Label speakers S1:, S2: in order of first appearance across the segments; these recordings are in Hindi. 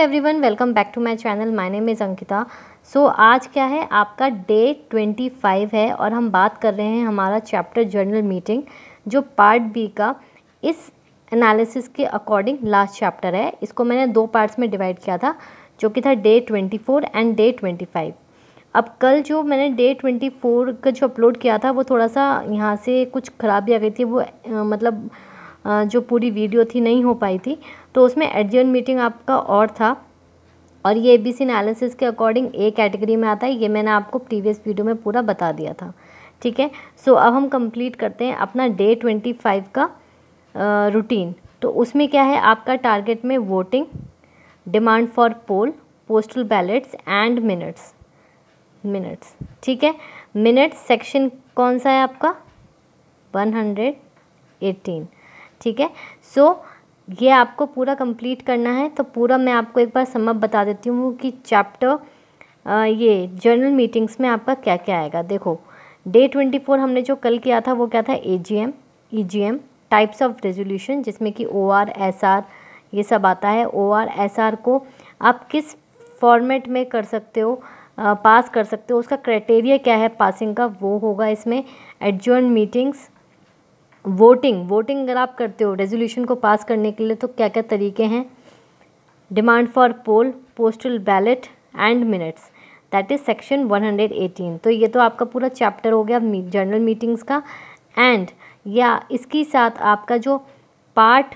S1: every everyone welcome back to my channel माइने में इज़ अंकिता सो आज क्या है आपका डे 25 है और हम बात कर रहे हैं हमारा चैप्टर जर्नल मीटिंग जो पार्ट बी का इस एनालिसिस के अकॉर्डिंग लास्ट चैप्टर है इसको मैंने दो पार्ट्स में डिवाइड किया था जो कि था डे 24 एंड डे 25 अब कल जो मैंने डे 24 का जो अपलोड किया था वो थोड़ा सा यहाँ से कुछ खराबी आ गई थी वो मतलब जो पूरी वीडियो थी नहीं हो पाई थी तो उसमें एडजन मीटिंग आपका और था और ये एबीसी एनालिसिस के अकॉर्डिंग ए कैटेगरी में आता है ये मैंने आपको प्रीवियस वीडियो में पूरा बता दिया था ठीक है सो अब हम कंप्लीट करते हैं अपना डे ट्वेंटी फाइव का रूटीन तो उसमें क्या है आपका टारगेट में voting demand for poll postal ballots and minutes minutes ठीक है मिनट्स सेक्शन कौन सा है आपका वन हंड्रेड एटीन ठीक है सो ये आपको पूरा कंप्लीट करना है तो पूरा मैं आपको एक बार समअप बता देती हूँ कि चैप्टर ये जर्नल मीटिंग्स में आपका क्या क्या आएगा देखो डे ट्वेंटी फोर हमने जो कल किया था वो क्या था A G M E G M types of resolution जिसमें कि ओ आर एस आर ये सब आता है ओ आर एस आर को आप किस फॉर्मेट में कर सकते हो पास कर सकते हो उसका क्राइटेरिया क्या है पासिंग का वो होगा इसमें एडजर्न मीटिंग्स वोटिंग वोटिंग अगर आप करते हो रेजोल्यूशन को पास करने के लिए तो क्या क्या तरीके हैं demand for poll postal ballot and minutes that is section 118 तो ये तो आपका पूरा चैप्टर हो गया जनरल मीटिंग्स का एंड या इसके साथ आपका जो पार्ट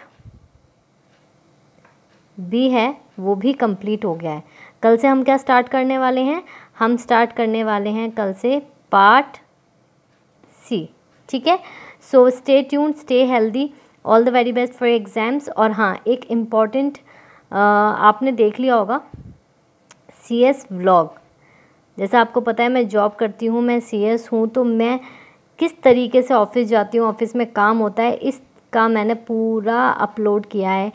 S1: बी है वो भी कंप्लीट हो गया है कल से हम क्या स्टार्ट करने वाले हैं हम स्टार्ट करने वाले हैं कल से पार्ट सी ठीक है so stay tuned stay healthy all the very best for exams और हाँ एक इम्पॉर्टेंट uh, आपने देख लिया होगा सी एस व्लॉग जैसा आपको पता है मैं जॉब करती हूँ मैं सी एस हूँ तो मैं किस तरीके से ऑफ़िस जाती हूँ ऑफ़िस में काम होता है इसका मैंने पूरा अपलोड किया है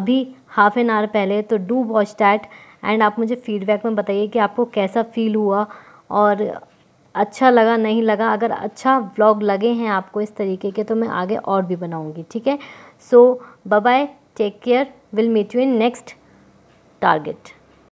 S1: अभी हाफ़ एन आवर पहले तो डू वॉच डैट एंड आप मुझे फीडबैक में बताइए कि आपको कैसा फ़ील हुआ और अच्छा लगा नहीं लगा अगर अच्छा व्लॉग लगे हैं आपको इस तरीके के तो मैं आगे और भी बनाऊँगी ठीक है so bye take care will meet you in next target